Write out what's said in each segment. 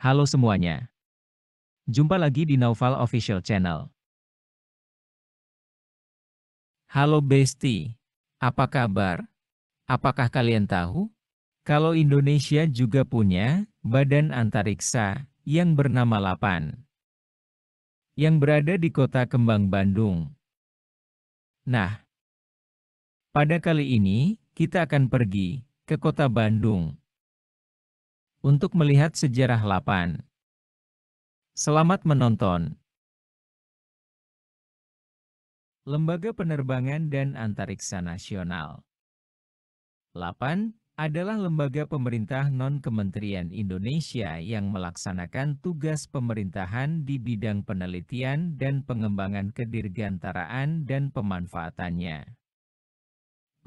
Halo semuanya. Jumpa lagi di Naufal Official Channel. Halo Besti. Apa kabar? Apakah kalian tahu? Kalau Indonesia juga punya badan antariksa yang bernama Lapan. Yang berada di kota Kembang, Bandung. Nah, pada kali ini, kita akan pergi ke kota Bandung untuk melihat sejarah lapan. Selamat menonton. Lembaga Penerbangan dan Antariksa Nasional. 8 adalah lembaga pemerintah non-kementerian Indonesia yang melaksanakan tugas pemerintahan di bidang penelitian dan pengembangan kedirgantaraan dan pemanfaatannya.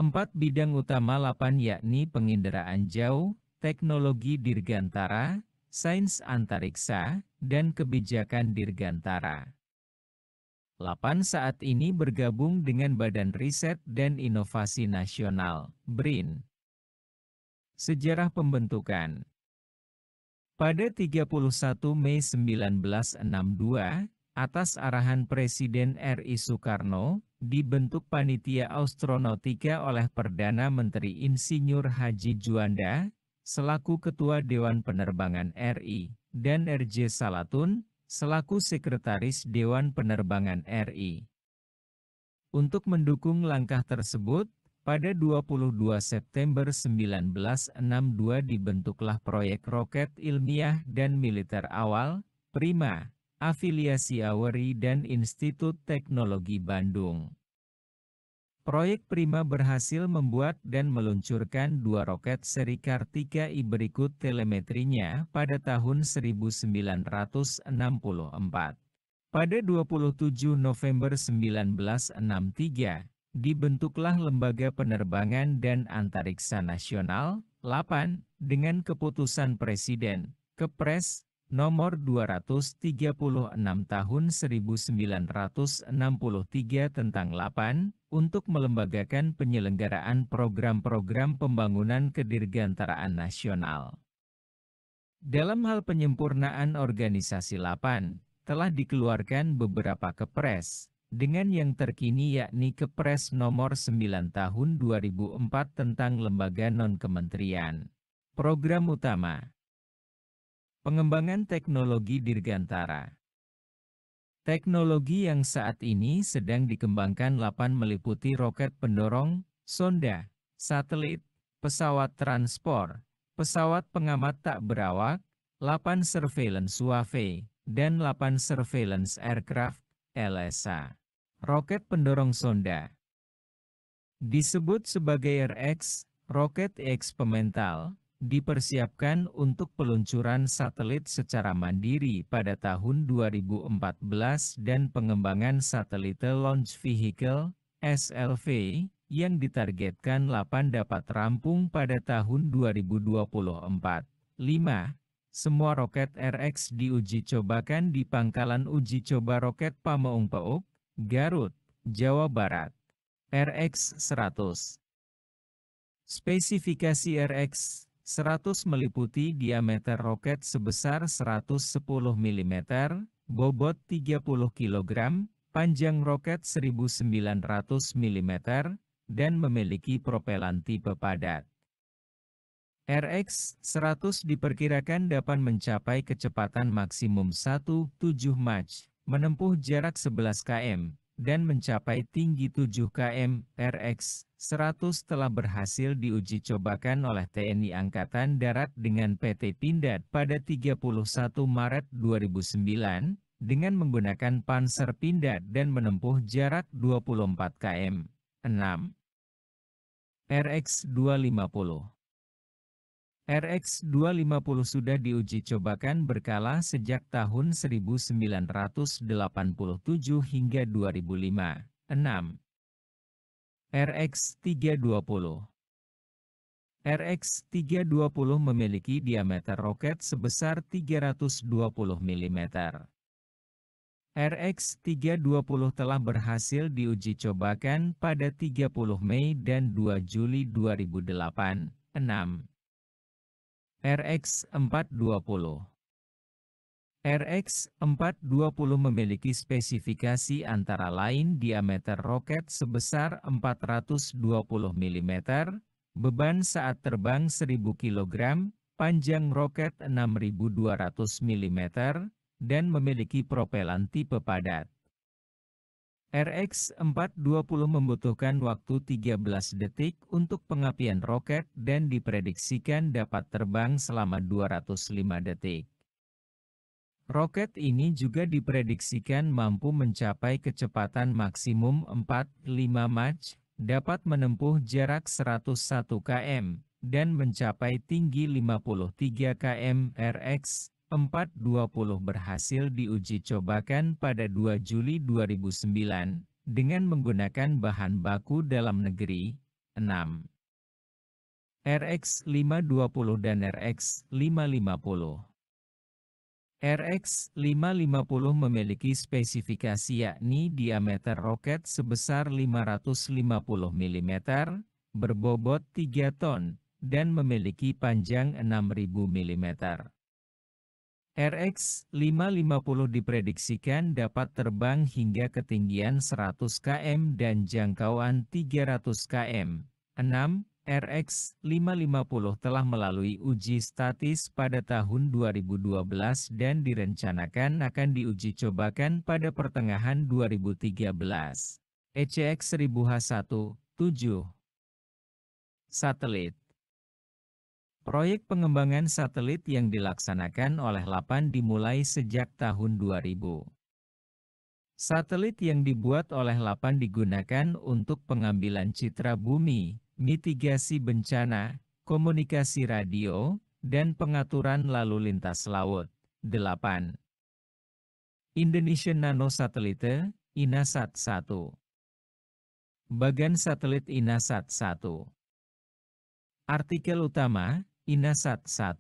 Empat bidang utama 8 yakni penginderaan jauh, teknologi dirgantara, sains antariksa, dan kebijakan dirgantara. 8 saat ini bergabung dengan Badan Riset dan Inovasi Nasional, BRIN. Sejarah pembentukan Pada 31 Mei 1962, atas arahan Presiden RI Soekarno, dibentuk Panitia Astronautika oleh Perdana Menteri Insinyur Haji Juanda, selaku Ketua Dewan Penerbangan RI, dan RJ Salatun, selaku Sekretaris Dewan Penerbangan RI. Untuk mendukung langkah tersebut, pada 22 September 1962 dibentuklah proyek roket ilmiah dan militer awal, Prima, afiliasi Aweri dan Institut Teknologi Bandung. Proyek Prima berhasil membuat dan meluncurkan dua roket seri Kartika I berikut telemetrinya pada tahun 1964. Pada 27 November 1963, dibentuklah Lembaga Penerbangan dan Antariksa Nasional, 8, dengan keputusan Presiden, Kepres, nomor 236 tahun 1963 tentang 8, untuk melembagakan penyelenggaraan program-program pembangunan kedirgantaraan nasional. Dalam hal penyempurnaan organisasi 8, telah dikeluarkan beberapa kepres, dengan yang terkini yakni Kepres Nomor 9 Tahun 2004 tentang Lembaga Non-Kementerian. Program Utama Pengembangan teknologi dirgantara Teknologi yang saat ini sedang dikembangkan 8 meliputi roket pendorong, sonda, satelit, pesawat transport, pesawat pengamat tak berawak, 8 surveillance UAV, dan 8 surveillance aircraft, LSA. Roket pendorong sonda Disebut sebagai RX, roket eksperimental, dipersiapkan untuk peluncuran satelit secara mandiri pada tahun 2014 dan pengembangan satelit launch vehicle (SLV) yang ditargetkan 8 dapat rampung pada tahun 2024. 5. Semua roket RX diuji cobakan di pangkalan uji coba roket Pameung Peuk, Garut, Jawa Barat. RX 100 Spesifikasi RX 100 meliputi diameter roket sebesar 110 mm, bobot 30 kg, panjang roket 1900 mm, dan memiliki propelan tipe padat. RX-100 diperkirakan dapat mencapai kecepatan maksimum 1,7 Mach, menempuh jarak 11 km, dan mencapai tinggi 7 km RX 100 telah berhasil diuji cobakan oleh TNI Angkatan Darat dengan PT Pindad pada 31 Maret 2009, dengan menggunakan Panzer Pindad dan menempuh jarak 24 km. 6. RX 250 RX250 sudah diuji cobakan berkala sejak tahun 1987 hingga 2005. 6. RX320 RX320 memiliki diameter roket sebesar 320 mm. RX320 telah berhasil diuji cobakan pada 30 Mei dan 2 Juli 2008. 6. RX420 RX-420 memiliki spesifikasi antara lain diameter roket sebesar 420 mm, beban saat terbang 1000 kg, panjang roket 6200 mm, dan memiliki propelan tipe padat. RX-420 membutuhkan waktu 13 detik untuk pengapian roket dan diprediksikan dapat terbang selama 205 detik. Roket ini juga diprediksikan mampu mencapai kecepatan maksimum 45 Mach, dapat menempuh jarak 101 km, dan mencapai tinggi 53 km RX 420 berhasil diuji cobakan pada 2 Juli 2009, dengan menggunakan bahan baku dalam negeri. 6. RX520 dan RX550 RX550 memiliki spesifikasi yakni diameter roket sebesar 550 mm, berbobot 3 ton, dan memiliki panjang 6000 mm. RX-550 diprediksikan dapat terbang hingga ketinggian 100 km dan jangkauan 300 km. 6. RX-550 telah melalui uji statis pada tahun 2012 dan direncanakan akan diuji cobakan pada pertengahan 2013. ECX 1000H1, 7 Satelit Proyek pengembangan satelit yang dilaksanakan oleh LAPAN dimulai sejak tahun 2000. Satelit yang dibuat oleh LAPAN digunakan untuk pengambilan citra bumi, mitigasi bencana, komunikasi radio, dan pengaturan lalu lintas laut. 8. Indonesian Nano Satelite, INASAT 1 Bagan Satelit INASAT 1 Artikel utama, Inasat 1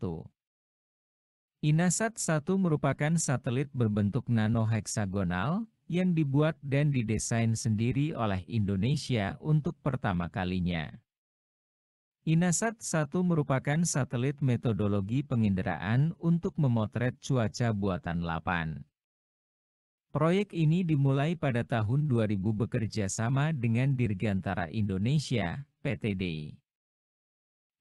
Inasat 1 merupakan satelit berbentuk nano heksagonal yang dibuat dan didesain sendiri oleh Indonesia untuk pertama kalinya. Inasat 1 merupakan satelit metodologi penginderaan untuk memotret cuaca buatan lapan. Proyek ini dimulai pada tahun 2000 bekerja sama dengan Dirgantara Indonesia, PTDI.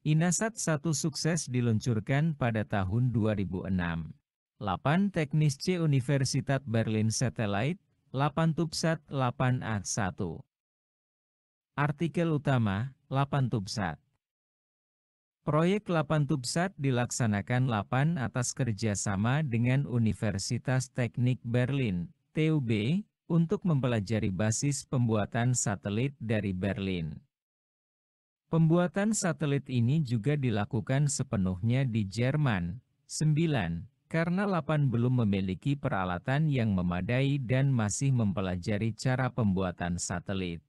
Inasat 1 sukses diluncurkan pada tahun 2006. 8 teknis C Universitat Berlin Satellite, 8 Tubsat 8A1. Artikel utama, 8 Tubsat. Proyek 8 Tubsat dilaksanakan 8 atas kerjasama dengan Universitas Teknik Berlin, TUB, untuk mempelajari basis pembuatan satelit dari Berlin. Pembuatan satelit ini juga dilakukan sepenuhnya di Jerman. 9. Karena Lapan belum memiliki peralatan yang memadai dan masih mempelajari cara pembuatan satelit.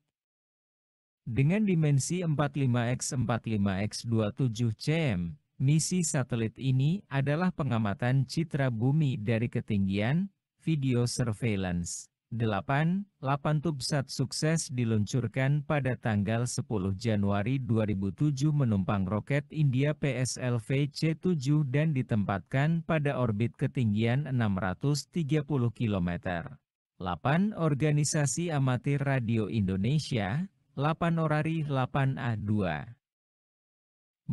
Dengan dimensi 45x45x27 cm, misi satelit ini adalah pengamatan citra bumi dari ketinggian, video surveillance. 8. 8 Tubsat sukses diluncurkan pada tanggal 10 Januari 2007 menumpang roket India PSLV C7 dan ditempatkan pada orbit ketinggian 630 km. 8. Organisasi Amatir Radio Indonesia, 8 Orari 8A2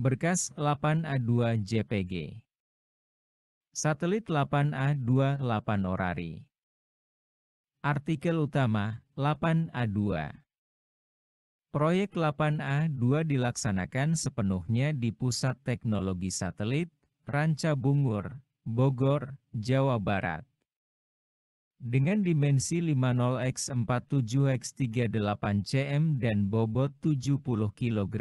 Berkas 8A2 JPG Satelit 8 a 2 8 Orari Artikel utama 8A2 Proyek 8A2 dilaksanakan sepenuhnya di Pusat Teknologi Satelit, Ranca Bungur, Bogor, Jawa Barat. Dengan dimensi 50x47x38 cm dan bobot 70 kg,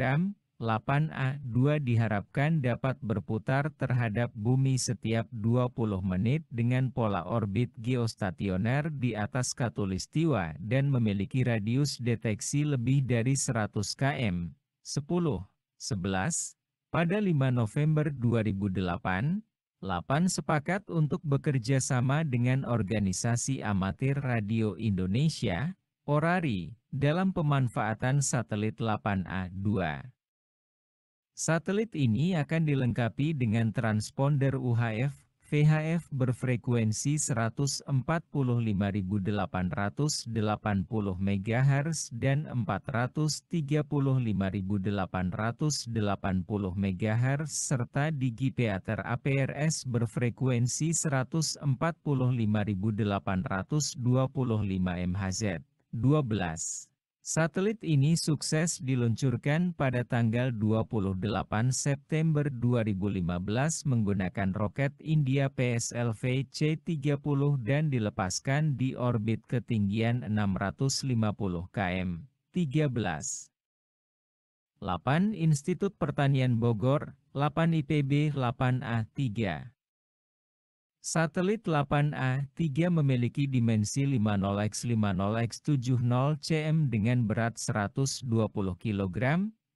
8A2 diharapkan dapat berputar terhadap bumi setiap 20 menit dengan pola orbit geostationer di atas katulistiwa dan memiliki radius deteksi lebih dari 100 km. 10. 11. Pada 5 November 2008, 8 sepakat untuk bekerja sama dengan Organisasi Amatir Radio Indonesia, ORARI, dalam pemanfaatan satelit 8A2. Satelit ini akan dilengkapi dengan transponder UHF, VHF berfrekuensi 145.880 MHz dan 435.880 MHz serta digipeater APRS berfrekuensi 145.825 MHz. 12. Satelit ini sukses diluncurkan pada tanggal 28 September 2015 menggunakan roket India PSLV C-30 dan dilepaskan di orbit ketinggian 650 km. 13. 8 Institut Pertanian Bogor, 8 IPB 8A3. Satelit 8A3 memiliki dimensi 50x50x70 cm dengan berat 120 kg,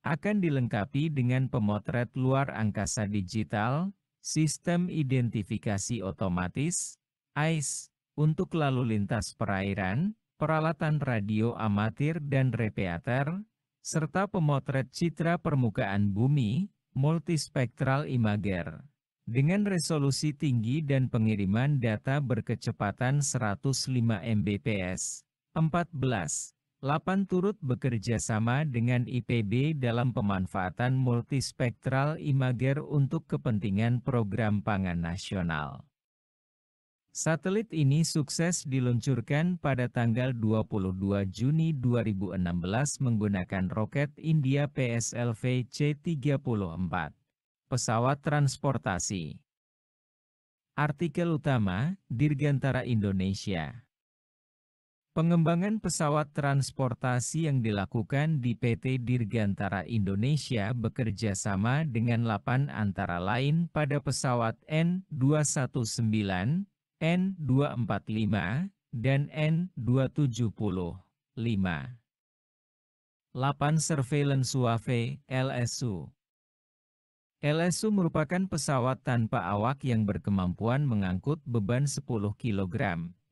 akan dilengkapi dengan pemotret luar angkasa digital, sistem identifikasi otomatis, AIS, untuk lalu lintas perairan, peralatan radio amatir dan repeater, serta pemotret citra permukaan bumi, multispektral imager. Dengan resolusi tinggi dan pengiriman data berkecepatan 105 Mbps, 14, 8 turut bekerja sama dengan IPB dalam pemanfaatan multispektral imager untuk kepentingan program pangan nasional. Satelit ini sukses diluncurkan pada tanggal 22 Juni 2016 menggunakan roket India PSLV C-34 pesawat transportasi. Artikel utama, Dirgantara Indonesia. Pengembangan pesawat transportasi yang dilakukan di PT Dirgantara Indonesia bekerja sama dengan 8 antara lain pada pesawat N219, N245, dan N275. 8 Surveillance UAV LSU LSU merupakan pesawat tanpa awak yang berkemampuan mengangkut beban 10 kg,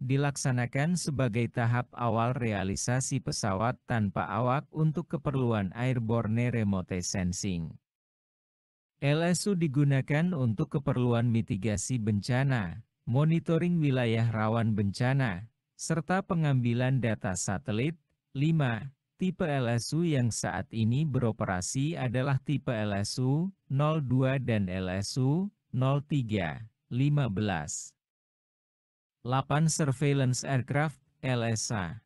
dilaksanakan sebagai tahap awal realisasi pesawat tanpa awak untuk keperluan airborne remote sensing. LSU digunakan untuk keperluan mitigasi bencana, monitoring wilayah rawan bencana, serta pengambilan data satelit, 5, Tipe LSU yang saat ini beroperasi adalah tipe LSU 02 dan LSU 03 15. 8 Surveillance Aircraft LSA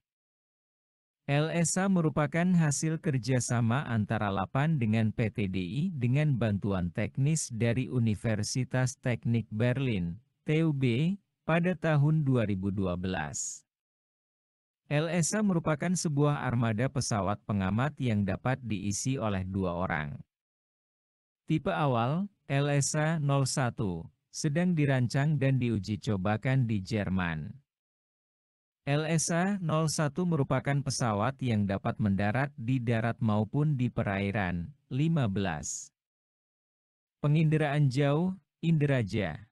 LSA merupakan hasil kerjasama antara LAPAN dengan PTDI dengan bantuan teknis dari Universitas Teknik Berlin, TUB, pada tahun 2012. LSA merupakan sebuah armada pesawat pengamat yang dapat diisi oleh dua orang. Tipe awal, LSA 01, sedang dirancang dan diuji cobakan di Jerman. LSA 01 merupakan pesawat yang dapat mendarat di darat maupun di perairan. 15. Penginderaan jauh, Inderaja.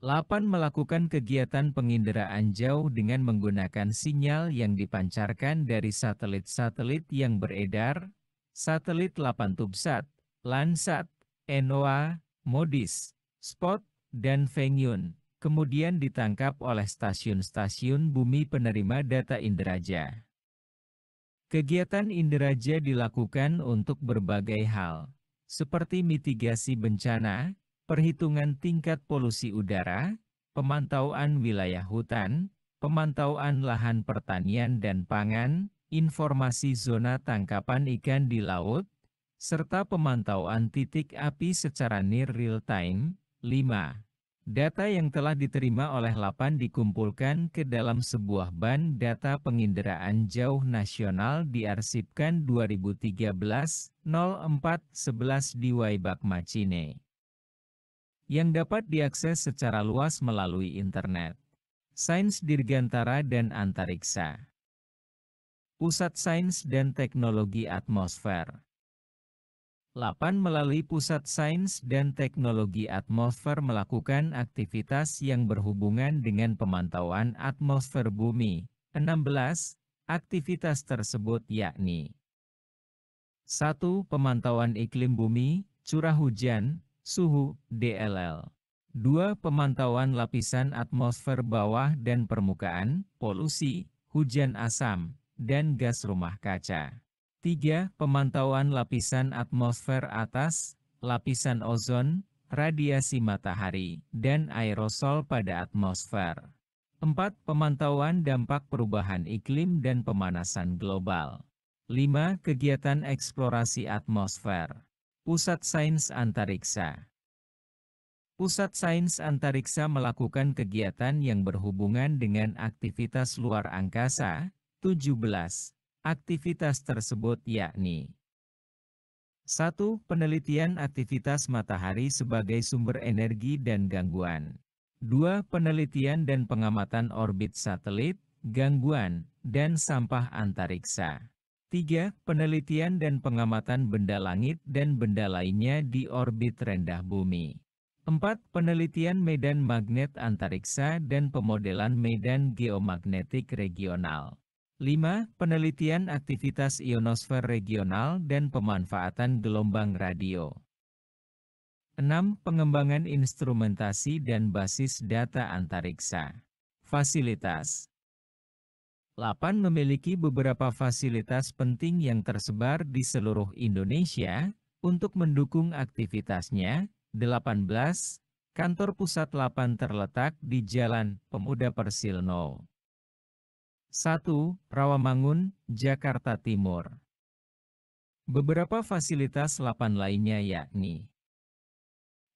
8. Melakukan kegiatan penginderaan jauh dengan menggunakan sinyal yang dipancarkan dari satelit-satelit yang beredar, satelit 8 Tubsat, Landsat, Enoa, Modis, Spot, dan Fengyun, kemudian ditangkap oleh stasiun-stasiun bumi penerima data Inderaja. Kegiatan Inderaja dilakukan untuk berbagai hal, seperti mitigasi bencana, perhitungan tingkat polusi udara, pemantauan wilayah hutan, pemantauan lahan pertanian dan pangan, informasi zona tangkapan ikan di laut, serta pemantauan titik api secara near real time. 5. Data yang telah diterima oleh LAPAN dikumpulkan ke dalam sebuah ban data penginderaan jauh nasional diarsipkan 2013-04-11 di Waibak Macine yang dapat diakses secara luas melalui internet. Sains Dirgantara dan Antariksa Pusat Sains dan Teknologi Atmosfer 8. Melalui Pusat Sains dan Teknologi Atmosfer melakukan aktivitas yang berhubungan dengan pemantauan atmosfer bumi. 16. Aktivitas tersebut yakni 1. Pemantauan iklim bumi, curah hujan, suhu, DLL. 2. Pemantauan lapisan atmosfer bawah dan permukaan, polusi, hujan asam, dan gas rumah kaca. 3. Pemantauan lapisan atmosfer atas, lapisan ozon, radiasi matahari, dan aerosol pada atmosfer. 4. Pemantauan dampak perubahan iklim dan pemanasan global. 5. Kegiatan eksplorasi atmosfer. Pusat Sains Antariksa Pusat Sains Antariksa melakukan kegiatan yang berhubungan dengan aktivitas luar angkasa, 17. Aktivitas tersebut yakni 1. Penelitian aktivitas matahari sebagai sumber energi dan gangguan 2. Penelitian dan pengamatan orbit satelit, gangguan, dan sampah antariksa 3. Penelitian dan pengamatan benda langit dan benda lainnya di orbit rendah bumi. 4. Penelitian medan magnet antariksa dan pemodelan medan geomagnetik regional. 5. Penelitian aktivitas ionosfer regional dan pemanfaatan gelombang radio. 6. Pengembangan instrumentasi dan basis data antariksa. Fasilitas 8 memiliki beberapa fasilitas penting yang tersebar di seluruh Indonesia, untuk mendukung aktivitasnya, 18, kantor pusat 8 terletak di Jalan Pemuda Persil Persilno. 1. Rawamangun, Jakarta Timur Beberapa fasilitas 8 lainnya yakni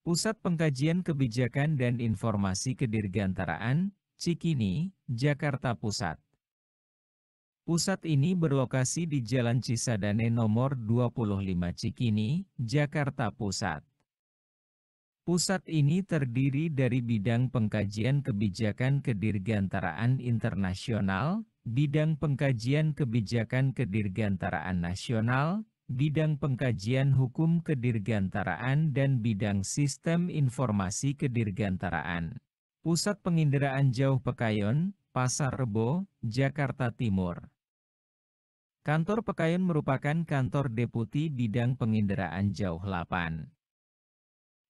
Pusat Pengkajian Kebijakan dan Informasi Kedirgantaraan, Cikini, Jakarta Pusat. Pusat ini berlokasi di Jalan Cisadane nomor 25 Cikini, Jakarta Pusat. Pusat ini terdiri dari bidang pengkajian kebijakan kedirgantaraan internasional, bidang pengkajian kebijakan kedirgantaraan nasional, bidang pengkajian hukum kedirgantaraan dan bidang sistem informasi kedirgantaraan. Pusat Penginderaan Jauh Pekayon, Pasar Rebo, Jakarta Timur. Kantor Pekayon merupakan kantor deputi bidang penginderaan jauh 8.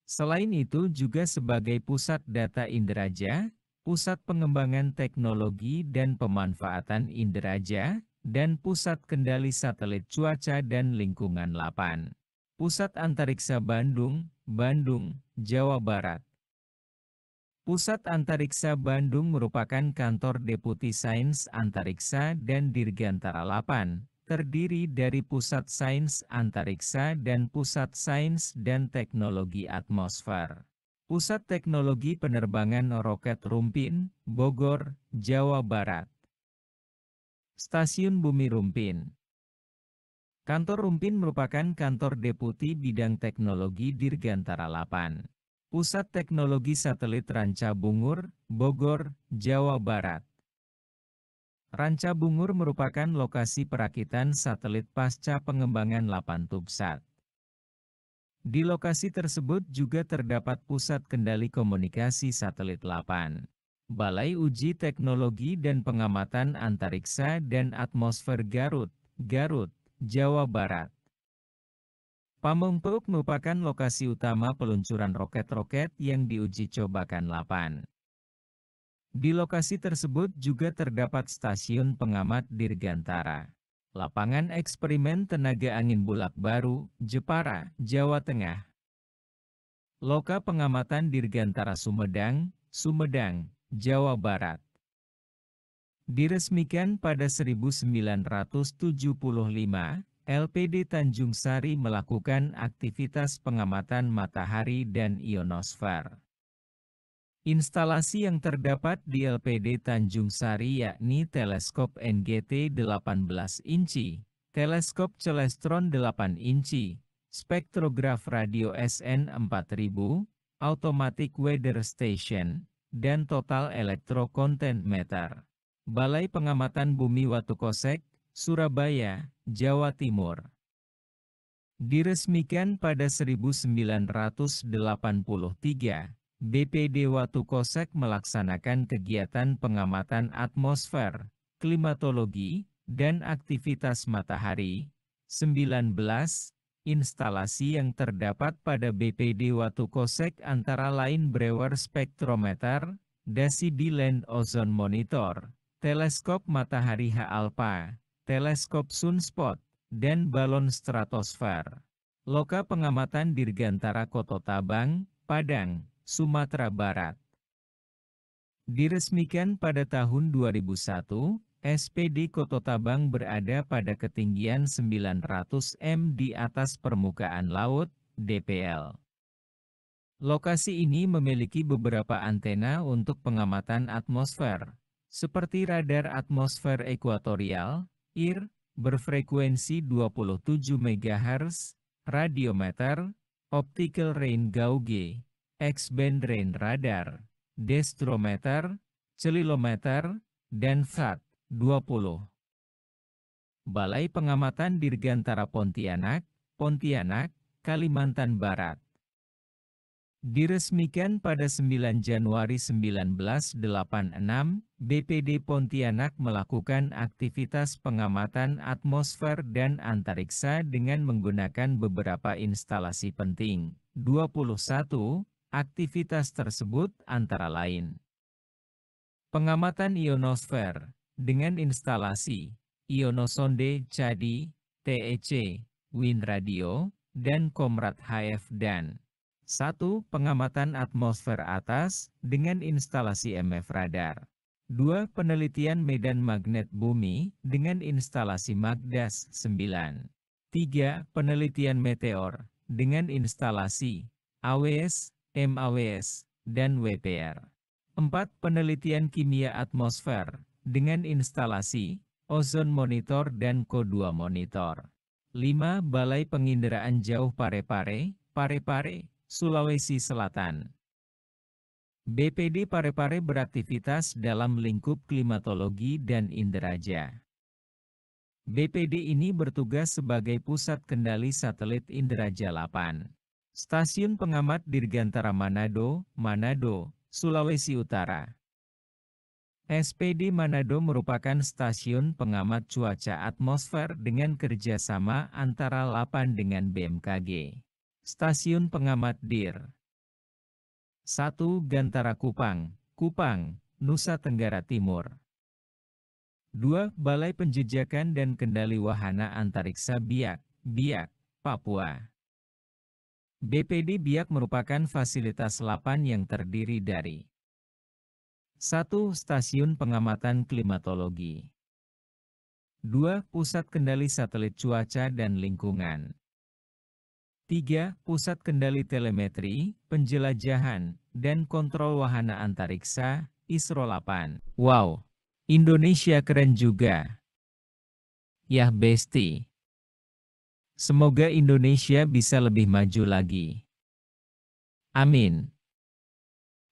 Selain itu juga sebagai pusat data Inderaja, pusat pengembangan teknologi dan pemanfaatan Inderaja, dan pusat kendali satelit cuaca dan lingkungan 8. Pusat Antariksa Bandung, Bandung, Jawa Barat. Pusat Antariksa Bandung merupakan kantor Deputi Sains Antariksa dan Dirgantara 8, terdiri dari Pusat Sains Antariksa dan Pusat Sains dan Teknologi Atmosfer. Pusat Teknologi Penerbangan Roket Rumpin, Bogor, Jawa Barat. Stasiun Bumi Rumpin Kantor Rumpin merupakan kantor deputi bidang teknologi Dirgantara 8. Pusat Teknologi Satelit Ranca Bungur, Bogor, Jawa Barat. Ranca Bungur merupakan lokasi perakitan satelit pasca pengembangan 8 Tubsat. Di lokasi tersebut juga terdapat Pusat Kendali Komunikasi Satelit 8. Balai Uji Teknologi dan Pengamatan Antariksa dan Atmosfer Garut, Garut, Jawa Barat. Pamungpuk merupakan lokasi utama peluncuran roket-roket yang diuji cobakan 8. Di lokasi tersebut juga terdapat stasiun pengamat Dirgantara, lapangan eksperimen tenaga angin Bulak Baru, Jepara, Jawa Tengah. Loka pengamatan Dirgantara Sumedang, Sumedang, Jawa Barat. Diresmikan pada 1975, LPD Tanjung Sari melakukan aktivitas pengamatan matahari dan ionosfer. Instalasi yang terdapat di LPD Tanjung Sari yakni teleskop NGT 18 inci, teleskop celestron 8 inci, spektrograf radio SN 4000, automatic weather station, dan total elektrokonten meter. Balai Pengamatan Bumi Watu Kosek, Surabaya, Jawa Timur. Diresmikan pada 1983, BPD Watu Kosek melaksanakan kegiatan pengamatan atmosfer, klimatologi, dan aktivitas matahari. 19. Instalasi yang terdapat pada BPD Watu Kosek antara lain Brewer Spektrometer, Dasi Land Ozone Monitor, Teleskop Matahari H-alpha, teleskop sunspot, dan balon stratosfer. Loka pengamatan Dirgantara Koto Tabang, Padang, Sumatera Barat. Diresmikan pada tahun 2001, SPD Koto Tabang berada pada ketinggian 900 m di atas permukaan laut, DPL. Lokasi ini memiliki beberapa antena untuk pengamatan atmosfer, seperti radar atmosfer ekuatorial, IR, berfrekuensi 27 MHz, radiometer, optical rain gauge, X-band rain radar, destrometer, celilometer, dan FAT 20. Balai Pengamatan Dirgantara Pontianak, Pontianak, Kalimantan Barat. Diresmikan pada 9 Januari 1986, BPD Pontianak melakukan aktivitas pengamatan atmosfer dan antariksa dengan menggunakan beberapa instalasi penting. 21. Aktivitas tersebut antara lain. Pengamatan ionosfer, dengan instalasi, ionosonde Cadi, TEC, Wind Radio, dan Komrad HF dan 1. Pengamatan atmosfer atas, dengan instalasi MF radar. 2. Penelitian medan magnet bumi dengan instalasi MAGDAS 9. 3. Penelitian meteor dengan instalasi AWS, MAWS, dan WPR. 4. Penelitian kimia atmosfer dengan instalasi ozon monitor dan CO2 monitor. 5. Balai Penginderaan Jauh Parepare, Parepare, Sulawesi Selatan. BPD Parepare beraktivitas dalam lingkup klimatologi dan Inderaja. BPD ini bertugas sebagai pusat kendali satelit Inderaja 8. Stasiun pengamat Dirgantara Manado, Manado, Sulawesi Utara. SPD Manado merupakan stasiun pengamat cuaca atmosfer dengan kerjasama antara LAPAN dengan BMKG. Stasiun pengamat DIR 1. Gantara Kupang, Kupang, Nusa Tenggara Timur. 2. Balai Penjejakan dan Kendali Wahana Antariksa Biak, Biak, Papua. BPD Biak merupakan fasilitas lapan yang terdiri dari 1. Stasiun Pengamatan Klimatologi 2. Pusat Kendali Satelit Cuaca dan Lingkungan 3. Pusat Kendali Telemetri, Penjelajahan, dan Kontrol Wahana Antariksa, ISRO 8. Wow! Indonesia keren juga. Yah Besti. Semoga Indonesia bisa lebih maju lagi. Amin.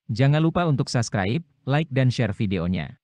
Jangan lupa untuk subscribe, like dan share videonya.